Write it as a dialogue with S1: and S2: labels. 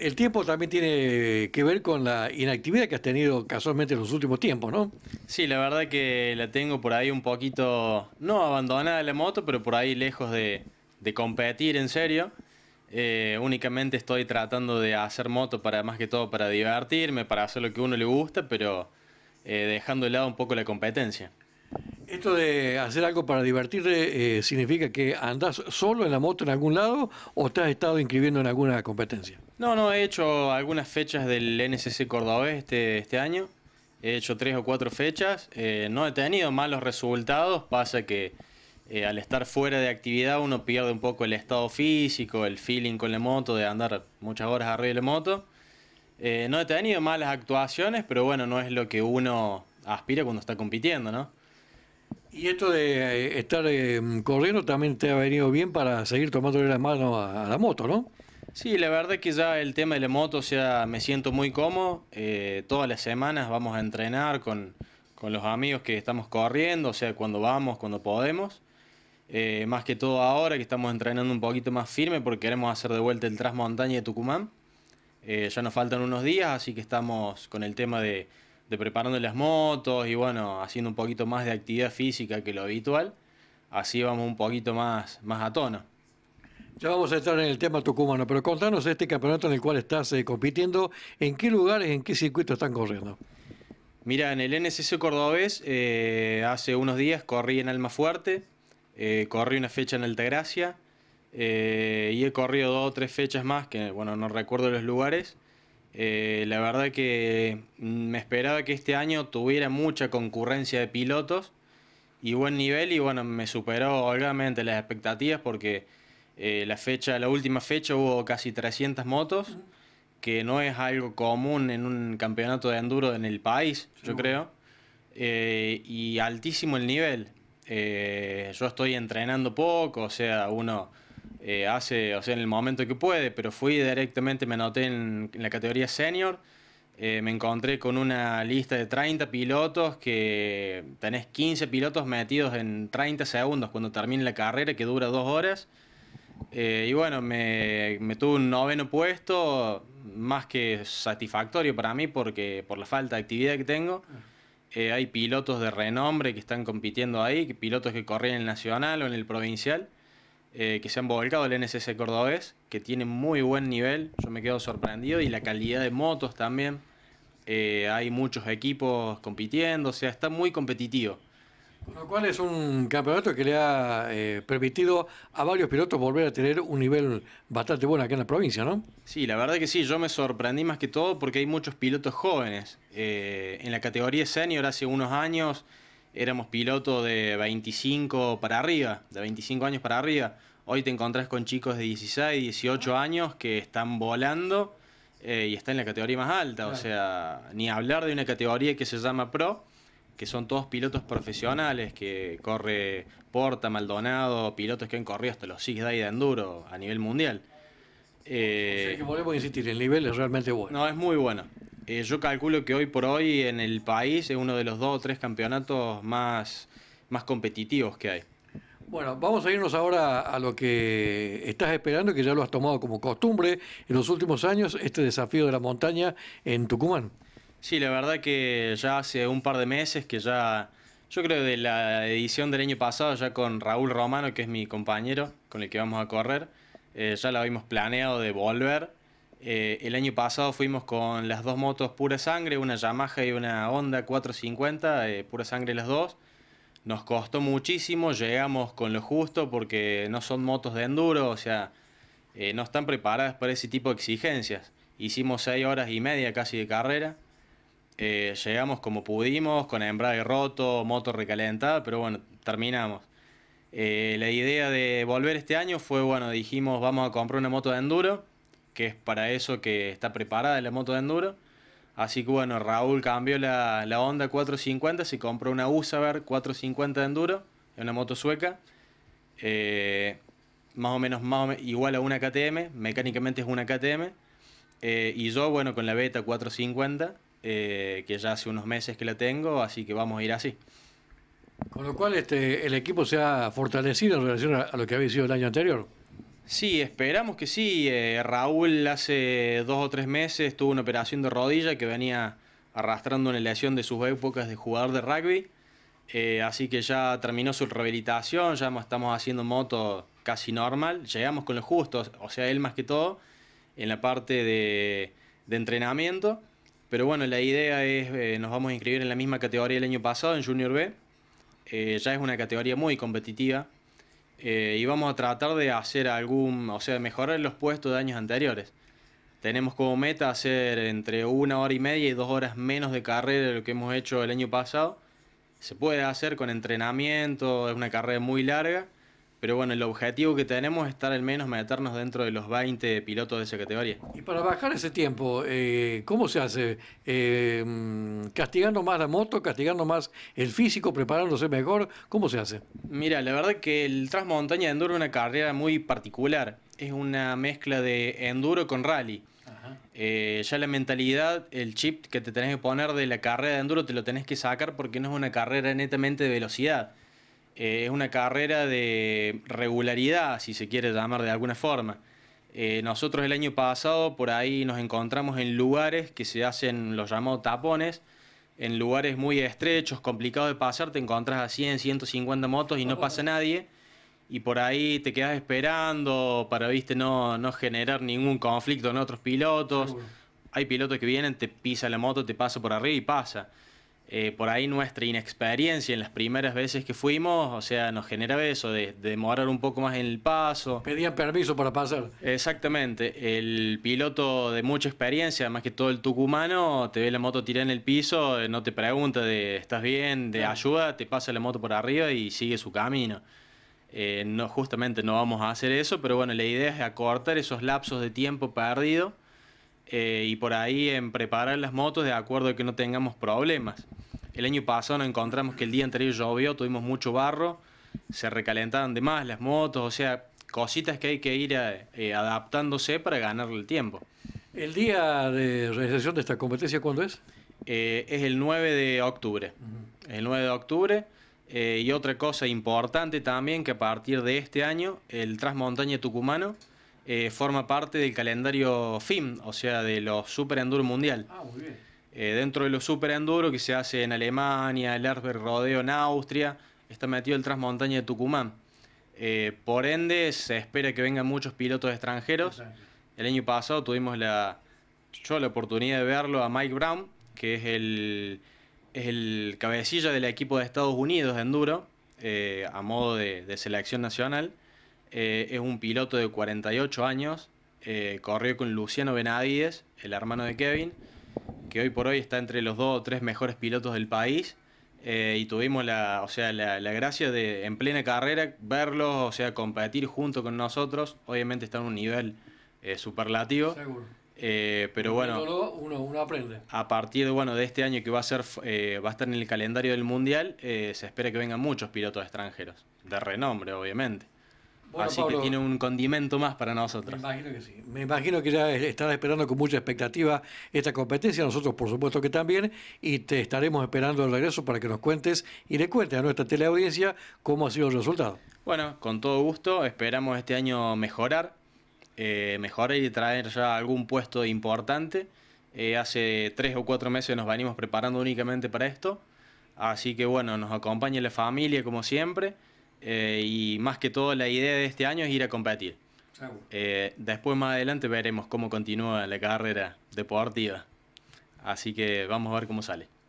S1: el tiempo también tiene que ver con la inactividad que has tenido casualmente en los últimos tiempos, ¿no?
S2: Sí, la verdad que la tengo por ahí un poquito, no abandonada la moto, pero por ahí lejos de, competir en serio. Eh, únicamente estoy tratando de hacer moto para más que todo para divertirme, para hacer lo que a uno le gusta, pero eh, dejando de lado un poco la competencia.
S1: ¿Esto de hacer algo para divertirte eh, significa que andás solo en la moto en algún lado o te has estado inscribiendo en alguna competencia? No,
S2: no, he hecho algunas fechas del NSC Cordobés este, este año. He hecho tres o cuatro fechas. Eh, no he tenido malos resultados. Pasa que eh, al estar fuera de actividad uno pierde un poco el estado físico, el feeling con la moto, de andar muchas horas arriba de la moto. no he tenido malas actuaciones, pero bueno, no es lo que uno aspira cuando está compitiendo, ¿no?
S1: Y esto de eh, estar em, corriendo también te ha venido bien para seguir tomándole la mano a, la moto, ¿no?
S2: Sí, la verdad es que ya el tema de la moto, o sea, me siento muy cómodo. Eh, todas las semanas vamos a entrenar con, los amigos que estamos corriendo, o sea, cuando vamos, cuando podemos. Eh, más que todo ahora que estamos entrenando un poquito más firme porque queremos hacer de vuelta el Transmontaña de Tucumán. ya nos faltan unos días, así que estamos con el tema de de preparando las motos y bueno, haciendo un poquito más de actividad física que lo habitual, así vamos un poquito más, más a tono.
S1: Ya vamos a entrar en el tema tucumano, pero contanos este campeonato en el cual estás eh, compitiendo, ¿en qué lugares, en qué circuitos están corriendo?
S2: Mira, en el NSC Cordobés eh, hace unos días corrí en Almafuerte, eh, corrí una fecha en Altagracia y he corrido dos o tres fechas más, que bueno, no recuerdo los lugares, eh, la verdad que mm, me esperaba que este año tuviera mucha concurrencia de pilotos y buen nivel y bueno, me superó obviamente las expectativas porque eh, la, fecha, la última fecha hubo casi 300 motos, que no es algo común en un campeonato de enduro en el país, yo creo, eh, y altísimo el nivel. yo estoy entrenando poco, o sea, uno eh, hace, o sea, en el momento que puede, pero fui directamente, me anoté en, la categoría senior, eh, me encontré con una lista de 30 pilotos que tenés 15 pilotos metidos en 30 segundos cuando termina la carrera que dura dos horas. Eh, y bueno, me, tuve un noveno puesto, más que satisfactorio para mí porque por la falta de actividad que tengo. hay pilotos de renombre que están compitiendo ahí, pilotos que corrían en el nacional o en el provincial. Eh, que se han volcado el NSS cordobés, que tiene muy buen nivel, yo me quedo sorprendido, y la calidad de motos también. Eh, hay muchos equipos compitiendo, o sea, está muy competitivo.
S1: Con lo cual es un campeonato que le ha eh, permitido a varios pilotos volver a tener un nivel bastante bueno acá en la provincia, ¿no? Sí, la verdad que
S2: sí, yo me sorprendí más que todo porque hay muchos pilotos jóvenes. en la categoría senior hace unos años éramos piloto de 25 para arriba, de 25 años para arriba. Hoy te encontrás con chicos de 16, 18 años que están volando eh, y están en la categoría más alta. O sea, ni hablar de una categoría que se llama Pro, que son todos pilotos profesionales, que corre Porta, Maldonado, pilotos que han corrido hasta los Six Day de Enduro a nivel mundial. Eh, que volvemos a insistir, el nivel es realmente bueno. No, es muy bueno. Eh, yo calculo que hoy por hoy en el país es uno de los dos o tres campeonatos más, más competitivos que hay.
S1: Bueno, vamos a irnos ahora a lo que estás esperando, que ya lo has tomado como costumbre en los últimos años, este desafío de la montaña en Tucumán.
S2: Sí, la verdad que ya hace un par de meses que ya, yo creo de la edición del año pasado, ya con Raúl Romano, que es mi compañero con el que vamos a correr, eh, ya lo habíamos planeado de volver eh, el año pasado fuimos con las dos motos pura sangre, una Yamaha y una Honda 450, eh, pura sangre las dos. Nos costó muchísimo, llegamos con lo justo porque no son motos de enduro, o sea, eh, no están preparadas para ese tipo de exigencias. Hicimos seis horas y media casi de carrera. llegamos como pudimos, con embrague roto, moto recalentada, pero bueno, terminamos. la idea de volver este año fue, bueno, dijimos vamos a comprar una moto de enduro que es para eso que está preparada la moto de enduro. Así que bueno, Raúl cambió la, la Honda 450, se compró una Usaber 450 de enduro, una moto sueca, eh, más, o menos, igual a una KTM, mecánicamente es una KTM. Eh, y yo, bueno, con la Beta 450, eh, que ya hace unos meses que la tengo, así que vamos a ir así.
S1: Con lo cual, este, el equipo se ha fortalecido en relación a lo que había sido el año anterior.
S2: Sí, esperamos que sí. Eh, Raúl hace dos o tres meses tuvo una operación de rodilla que venía arrastrando una lesión de sus épocas de jugador de rugby. Eh, así que ya terminó su rehabilitación, ya estamos haciendo moto casi normal. Llegamos con los justos, o sea, él más que todo, en la parte de, entrenamiento. Pero bueno, la idea es, eh, nos vamos a inscribir en la misma categoría del año pasado, en Junior B. ya es una categoría muy competitiva, eh, y vamos a tratar de hacer algún, o sea, mejorar los puestos de años anteriores. Tenemos como meta hacer entre una hora y media y dos horas menos de carrera de lo que hemos hecho el año pasado. Se puede hacer con entrenamiento, es una carrera muy larga pero bueno, el objetivo que tenemos es estar al menos meternos dentro de los 20 pilotos de esa categoría.
S1: Y para bajar ese tiempo, eh, ¿cómo se hace? Eh, mm, ¿Castigando más la moto, castigando más el físico, preparándose mejor? ¿Cómo se hace?
S2: Mira, la verdad que el Transmontaña de Enduro es una carrera muy particular. Es una mezcla de enduro con rally. Eh, ya la mentalidad, el chip que te tenés que poner de la carrera de enduro te lo tenés que sacar porque no es una carrera netamente de velocidad eh, es una carrera de regularidad, si se quiere llamar de alguna forma. Eh, nosotros el año pasado por ahí nos encontramos en lugares que se hacen los llamados tapones, en lugares muy estrechos, complicados de pasar, te encontrás a 100, 150 motos y no pasa nadie. Y por ahí te quedas esperando para, viste, no, no generar ningún conflicto en otros pilotos. Hay pilotos que vienen, te pisa la moto, te pasa por arriba y pasa. Eh, por ahí nuestra inexperiencia en las primeras veces que fuimos, o sea, nos generaba eso de, demorar un poco
S1: más en el paso. Pedían permiso para pasar.
S2: Exactamente. El piloto de mucha experiencia, más que todo el tucumano, te ve la moto tirada en el piso, eh, no te pregunta de estás bien, de ayuda, te pasa la moto por arriba y sigue su camino. Eh, no, justamente no vamos a hacer eso, pero bueno, la idea es acortar esos lapsos de tiempo perdido eh, y por ahí en preparar las motos de acuerdo a que no tengamos problemas. El año pasado nos encontramos que el día anterior llovió, tuvimos mucho barro, se recalentaban de más las motos, o sea, cositas que hay que ir eh, eh, adaptándose para ganarle el tiempo.
S1: ¿El día de realización de esta competencia cuándo es? es el 9 de octubre.
S2: El 9 de octubre. y otra cosa importante también, que a partir de este año, el Transmontaña Tucumano eh, forma parte del calendario FIM, o sea, de los Super Enduro Mundial. Ah, eh, dentro de los Super Enduro que se hace en Alemania, el Erzberg Rodeo en Austria, está metido el Transmontaña de Tucumán. Eh, por ende, se espera que vengan muchos pilotos extranjeros. El año pasado tuvimos la, la oportunidad de verlo a Mike Brown, que es el, cabecilla del equipo de Estados Unidos de enduro, a modo de, selección nacional. Eh, es un piloto de 48 años, eh, corrió con Luciano Benavides, el hermano de Kevin, que hoy por hoy está entre los dos o tres mejores pilotos del país. Eh, y tuvimos la, o sea, la, gracia de en plena carrera verlos, o sea, competir junto con nosotros. Obviamente está en un nivel superlativo. Seguro. pero bueno,
S1: uno, uno, aprende.
S2: A partir de, bueno, de este año que va a, ser, va a estar en el calendario del Mundial, se espera que vengan muchos pilotos extranjeros, de renombre obviamente.
S1: Así que tiene un condimento más para nosotros. Me imagino que sí. Me imagino que ya estás esperando con mucha expectativa esta competencia, nosotros por supuesto que también, y te estaremos esperando el regreso para que nos cuentes y le cuentes a nuestra teleaudiencia cómo ha sido el resultado.
S2: Bueno, con todo gusto, esperamos este año mejorar, eh, mejorar y traer ya algún puesto importante. Eh, hace tres o cuatro meses nos venimos preparando únicamente para esto, así que bueno, nos acompaña la familia como siempre eh, y más que todo la idea de este año es ir a competir. Eh, después más adelante veremos cómo continúa la carrera deportiva. Así que vamos a ver cómo sale.